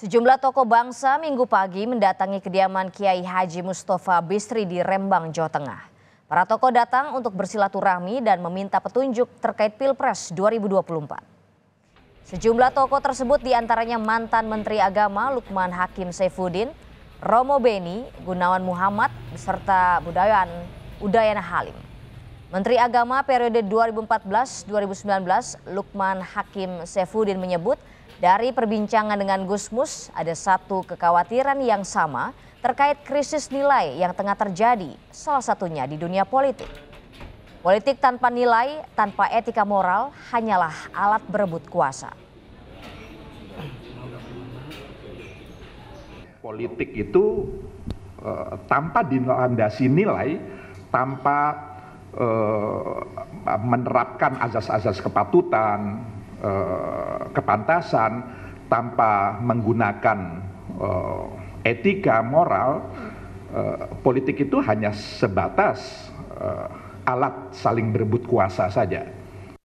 Sejumlah tokoh bangsa minggu pagi mendatangi kediaman Kiai Haji Mustafa Bistri di Rembang, Jawa Tengah. Para tokoh datang untuk bersilaturahmi dan meminta petunjuk terkait Pilpres 2024. Sejumlah tokoh tersebut diantaranya mantan Menteri Agama Lukman Hakim Saifuddin, Romo Beni, Gunawan Muhammad, serta Budayan Udayana Halim. Menteri Agama periode 2014-2019 Lukman Hakim Saifuddin menyebut dari perbincangan dengan Gusmus, ada satu kekhawatiran yang sama terkait krisis nilai yang tengah terjadi, salah satunya di dunia politik. Politik tanpa nilai, tanpa etika moral, hanyalah alat berebut kuasa. Politik itu eh, tanpa dilandasi nilai, tanpa eh, menerapkan azas-azas kepatutan, eh, kepantasan tanpa menggunakan uh, etika moral uh, politik itu hanya sebatas uh, alat saling berebut kuasa saja